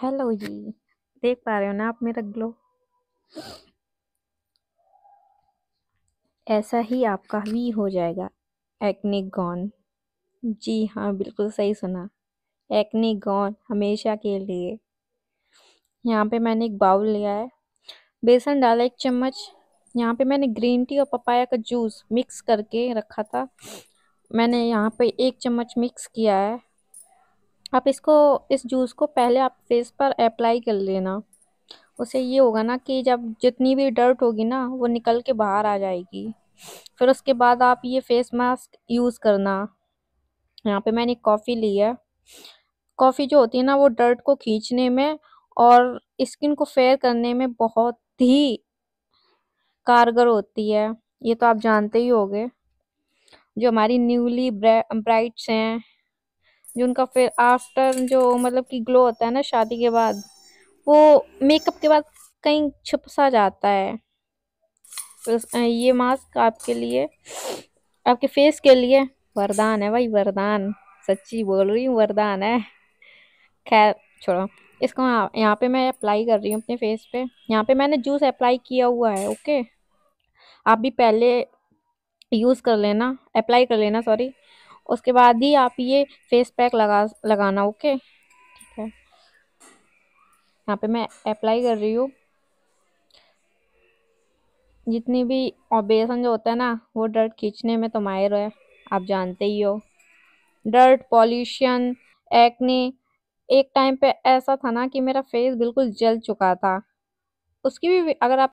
hello जी देख पा रहे हो ना आप मेरा ग्लो ऐसा ही आपका भी हो जाएगा एक्ने गॉन जी हाँ बिल्कुल सही सुना एक्ने गॉन हमेशा के लिए यहाँ पे मैंने एक बाउल लिया है बेसन डाला एक चम्मच यहाँ पे मैंने ग्रीन टी और पपाया का जूस मिक्स करके रखा था मैंने यहाँ पे एक चम्मच मिक्स किया है आप इसको इस जूस को पहले आप फेस पर अप्लाई कर लेना उससे ये होगा ना कि जब जितनी भी डर्ट होगी ना वो निकल के बाहर आ जाएगी फिर उसके बाद आप ये फेस मास्क यूज़ करना यहाँ पे मैंने कॉफ़ी ली है कॉफ़ी जो होती है ना वो डर्ट को खींचने में और स्किन को फेयर करने में बहुत ही कारगर होती है ये तो आप जानते ही होंगे जो हमारी न्यूली ब्राइट्स हैं जो उनका फिर आफ्टर जो मतलब कि ग्लो होता है ना शादी के बाद वो मेकअप के बाद कहीं छुप सा जाता है तो ये मास्क आपके लिए आपके फेस के लिए वरदान है भाई वरदान सच्ची बोल रही हूँ वरदान है खैर छोड़ो इसको यहाँ पे मैं अप्लाई कर रही हूँ अपने फेस पे यहाँ पे मैंने जूस अप्लाई किया हुआ है ओके आप भी पहले यूज़ कर लेना अप्लाई कर लेना सॉरी उसके बाद ही आप ये फेस पैक लगा लगाना ओके ठीक है यहाँ पे मैं अप्लाई कर रही हूँ जितनी भी ऑब्जेसन जो होता है ना वो डर्ट खींचने में तो माहिर है आप जानते ही हो डर्ट पॉल्यूशन एक्ने एक टाइम पे ऐसा था ना कि मेरा फेस बिल्कुल जल चुका था उसकी भी अगर आप